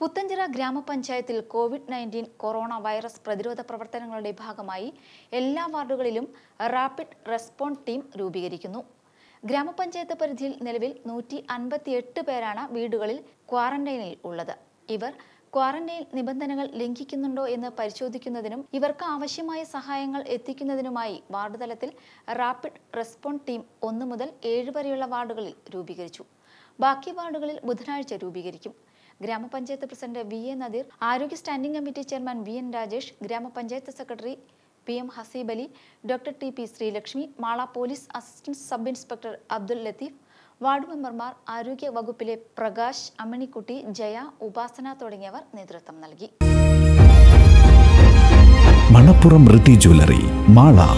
പുത്തഞ്ചിറ ഗ്രാമപഞ്ചായത്തിൽ Covid nineteen corona virus പ്രതിരോധ പ്രവർത്തനങ്ങളുടെ ഭാഗമായി എല്ലാ വാർഡുകളിലും റാപ്പിഡ് റെസ്പോൺസ് ടീം രൂപീകരിക്കുന്നു ഗ്രാമപഞ്ചായത്ത് പരിധിയിൽ നിലവിൽ നൂറ്റി അൻപത്തിയെട്ട് പേരാണ് വീടുകളിൽ ക്വാറന്റൈനിൽ ഉള്ളത് ഇവർ ക്വാറന്റൈൻ നിബന്ധനകൾ ലംഘിക്കുന്നുണ്ടോ എന്ന് പരിശോധിക്കുന്നതിനും ഇവർക്ക് ആവശ്യമായ സഹായങ്ങൾ എത്തിക്കുന്നതിനുമായി വാർഡ് തലത്തിൽ റാപ്പിഡ് റെസ്പോൺസ് ടീം ഒന്ന് മുതൽ ഏഴ് വരെയുള്ള വാർഡുകളിൽ രൂപീകരിച്ചു ബാക്കി വാർഡുകളിൽ ബുധനാഴ്ച രൂപീകരിക്കും ഗ്രാമപഞ്ചായത്ത് പ്രസിഡന്റ് വി എ നദീർ ആരോഗ്യ standing committee chairman V N Rajesh ഗ്രാമപഞ്ചായത്ത് secretary P M Haseeb Ali doctor T P Sreelakshmi Mala police assistant sub inspector Abdul Latheef ward മെമ്പർമാർ ആരോഗ്യ വകുപ്പിലെ പ്രകാശ് അമ്മിണിക്കുട്ടി ജയ ഉപാസന തുടങ്ങിയവർ നേതൃത്വം നൽകി മണപ്പുറം റിറ്റി ജ്വല്ലറി മാള